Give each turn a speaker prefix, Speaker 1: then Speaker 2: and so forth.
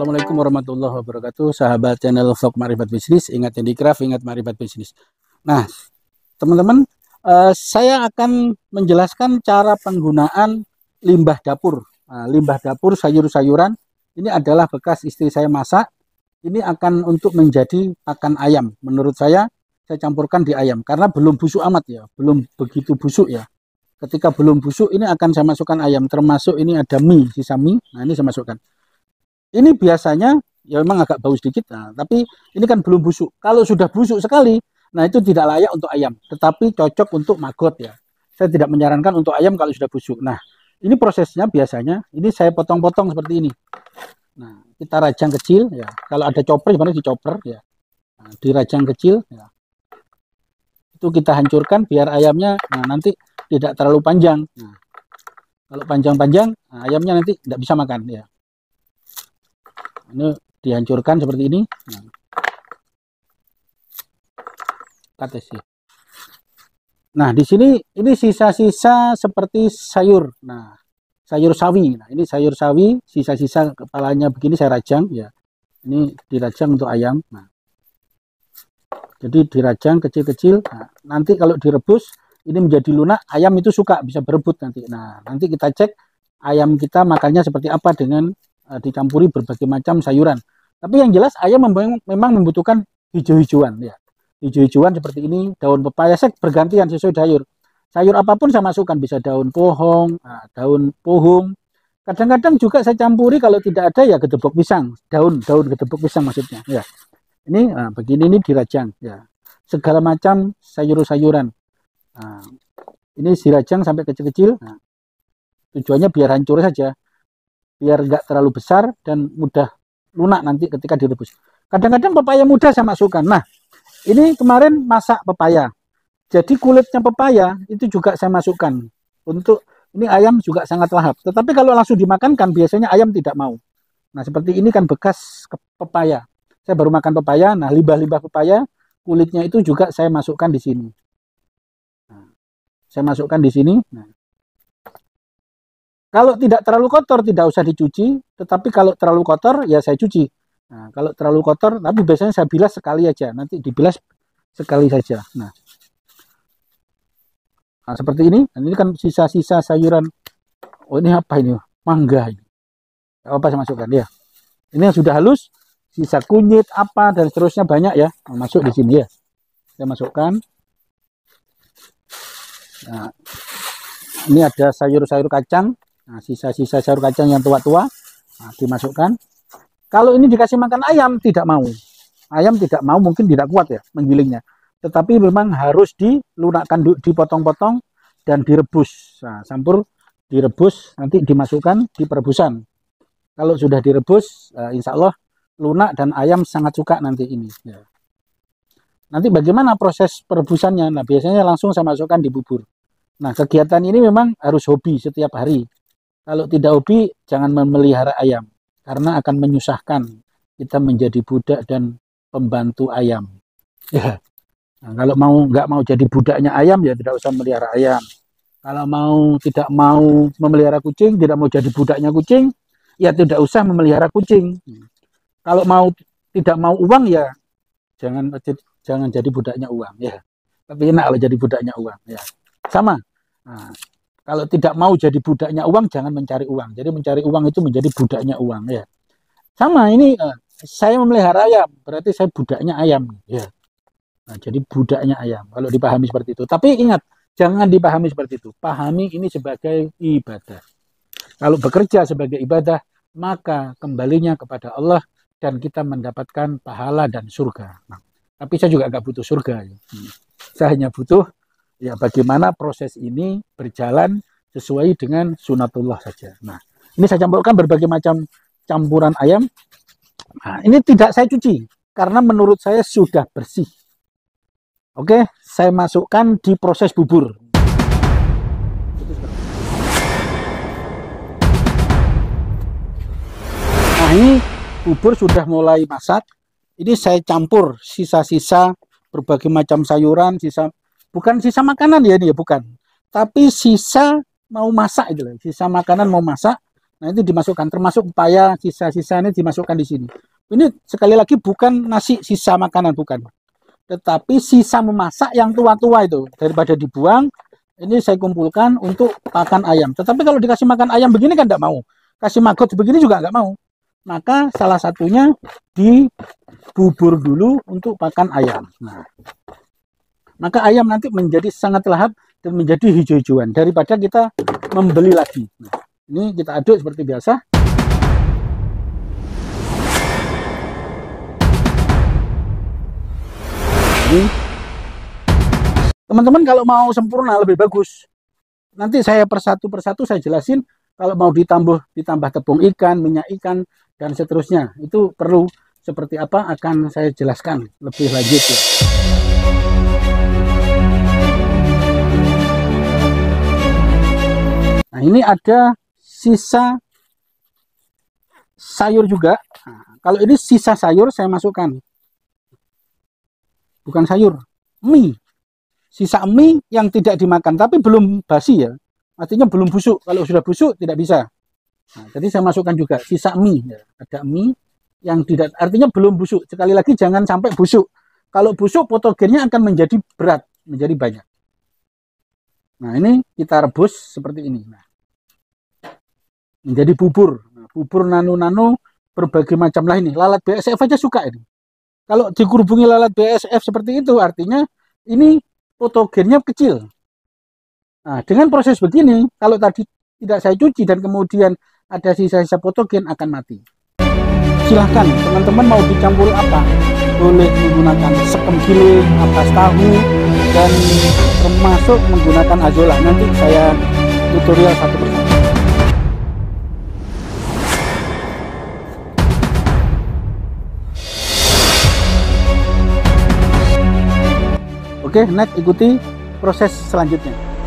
Speaker 1: Assalamualaikum warahmatullahi wabarakatuh Sahabat channel vlog Marifat Bisnis Ingat yang dikraft, ingat Marifat Bisnis Nah, teman-teman eh, Saya akan menjelaskan cara penggunaan limbah dapur nah, Limbah dapur sayur-sayuran Ini adalah bekas istri saya masak Ini akan untuk menjadi pakan ayam Menurut saya, saya campurkan di ayam Karena belum busuk amat ya Belum begitu busuk ya Ketika belum busuk, ini akan saya masukkan ayam Termasuk ini ada mie, sisa mie Nah, ini saya masukkan ini biasanya ya memang agak bau sedikit, nah, tapi ini kan belum busuk. Kalau sudah busuk sekali, nah itu tidak layak untuk ayam, tetapi cocok untuk maggot ya. Saya tidak menyarankan untuk ayam kalau sudah busuk. Nah, ini prosesnya biasanya, ini saya potong-potong seperti ini. Nah, kita rajang kecil ya. Kalau ada chopper sebenarnya coper, ya. Nah, rajang kecil ya. Itu kita hancurkan biar ayamnya nah, nanti tidak terlalu panjang. Nah, kalau panjang-panjang, nah, ayamnya nanti tidak bisa makan ya ini dihancurkan seperti ini ya, nah. di sini ini sisa-sisa seperti sayur nah sayur sawi nah ini sayur sawi sisa-sisa kepalanya begini saya rajang ya ini dirajang untuk ayam nah jadi dirajang kecil-kecil nah, nanti kalau direbus ini menjadi lunak ayam itu suka bisa berebut nanti nah nanti kita cek ayam kita makannya seperti apa dengan Eh, dicampuri berbagai macam sayuran. Tapi yang jelas ayam memang membutuhkan hijau-hijauan ya. Hijau-hijauan seperti ini, daun pepaya sek bergantian sesuai sayur. Sayur apapun saya masukkan, bisa daun pohong, eh, daun pohung. Kadang-kadang juga saya campuri kalau tidak ada ya gedebok pisang, daun-daun gedebok pisang maksudnya ya. Ini nah, begini ini dirajang ya. Segala macam sayur-sayuran. Nah, ini dirajang sampai kecil-kecil. Nah, tujuannya biar hancur saja biar nggak terlalu besar dan mudah lunak nanti ketika direbus. Kadang-kadang pepaya muda saya masukkan. Nah, ini kemarin masak pepaya. Jadi kulitnya pepaya itu juga saya masukkan untuk ini ayam juga sangat lahap. Tetapi kalau langsung dimakan kan biasanya ayam tidak mau. Nah, seperti ini kan bekas pepaya. Saya baru makan pepaya, nah limbah-limbah pepaya kulitnya itu juga saya masukkan di sini. Nah, saya masukkan di sini. Nah, kalau tidak terlalu kotor tidak usah dicuci, tetapi kalau terlalu kotor ya saya cuci. Nah, kalau terlalu kotor, tapi biasanya saya bilas sekali aja, nanti dibilas sekali saja. Nah, nah seperti ini, ini kan sisa-sisa sayuran. Oh ini apa ini? Mangga ini. apa saya masukkan ya. Ini yang sudah halus, sisa kunyit apa dan seterusnya banyak ya nah, masuk di sini ya. Saya masukkan. Nah, ini ada sayur-sayur kacang Nah, sisa-sisa sayur kacang yang tua-tua nah, dimasukkan. Kalau ini dikasih makan ayam tidak mau. Ayam tidak mau mungkin tidak kuat ya menggilingnya. Tetapi memang harus dilunakkan dipotong-potong dan direbus. Nah, sampur direbus nanti dimasukkan di perebusan. Kalau sudah direbus, nah, insya Allah lunak dan ayam sangat suka nanti ini. Ya. Nanti bagaimana proses perebusannya? Nah biasanya langsung saya masukkan di bubur. Nah kegiatan ini memang harus hobi setiap hari. Kalau tidak hobi, jangan memelihara ayam karena akan menyusahkan kita menjadi budak dan pembantu ayam. Ya. Nah, kalau mau nggak mau jadi budaknya ayam ya tidak usah melihara ayam. Kalau mau tidak mau memelihara kucing, tidak mau jadi budaknya kucing, ya tidak usah memelihara kucing. Kalau mau tidak mau uang ya jangan jangan jadi budaknya uang ya. Tapi enak kalau jadi budaknya uang ya. Sama. Nah, kalau tidak mau jadi budaknya uang, jangan mencari uang. Jadi mencari uang itu menjadi budaknya uang ya. Sama ini uh, saya memelihara ayam, berarti saya budaknya ayam ya. Nah, jadi budaknya ayam kalau dipahami seperti itu. Tapi ingat, jangan dipahami seperti itu. Pahami ini sebagai ibadah. Kalau bekerja sebagai ibadah, maka kembalinya kepada Allah dan kita mendapatkan pahala dan surga. Nah, tapi saya juga agak butuh surga. Ya. Hmm. Saya hanya butuh ya bagaimana proses ini berjalan sesuai dengan sunatullah saja. Nah, ini saya campurkan berbagai macam campuran ayam. Nah, ini tidak saya cuci karena menurut saya sudah bersih. Oke, saya masukkan di proses bubur. Nah, ini bubur sudah mulai masak. Ini saya campur sisa-sisa berbagai macam sayuran, sisa bukan sisa makanan ya dia ya, bukan tapi sisa mau masak itu loh sisa makanan mau masak nah itu dimasukkan termasuk upaya sisa-sisa ini dimasukkan di sini ini sekali lagi bukan nasi sisa makanan bukan tetapi sisa memasak yang tua-tua itu daripada dibuang ini saya kumpulkan untuk pakan ayam tetapi kalau dikasih makan ayam begini kan tidak mau kasih maggot begini juga nggak mau maka salah satunya dibubur dulu untuk pakan ayam nah maka ayam nanti menjadi sangat lahap dan menjadi hijau-hijauan daripada kita membeli lagi. Nah, ini kita aduk seperti biasa. teman-teman kalau mau sempurna lebih bagus. Nanti saya persatu persatu saya jelasin kalau mau ditambah ditambah tepung ikan, minyak ikan dan seterusnya. Itu perlu seperti apa akan saya jelaskan lebih lanjut ya. Nah, ini ada sisa sayur juga. Nah, kalau ini sisa sayur saya masukkan. Bukan sayur, mie. Sisa mie yang tidak dimakan tapi belum basi ya. Artinya belum busuk. Kalau sudah busuk tidak bisa. Nah, jadi saya masukkan juga sisa mie. Ya. Ada mie yang tidak artinya belum busuk. Sekali lagi jangan sampai busuk. Kalau busuk fotogennya akan menjadi berat, menjadi banyak. Nah, ini kita rebus seperti ini. Nah, menjadi bubur. Nah, bubur nano-nano berbagai macam lah ini. Lalat BSF aja suka ini. Kalau dikurubungi lalat BSF seperti itu, artinya ini fotogennya kecil. Nah, dengan proses begini, kalau tadi tidak saya cuci dan kemudian ada sisa-sisa fotogen akan mati. Silahkan teman-teman mau dicampur apa? Boleh menggunakan kilo, atas tahu, dan termasuk menggunakan azola nanti saya tutorial satu persatu Oke, next ikuti proses selanjutnya.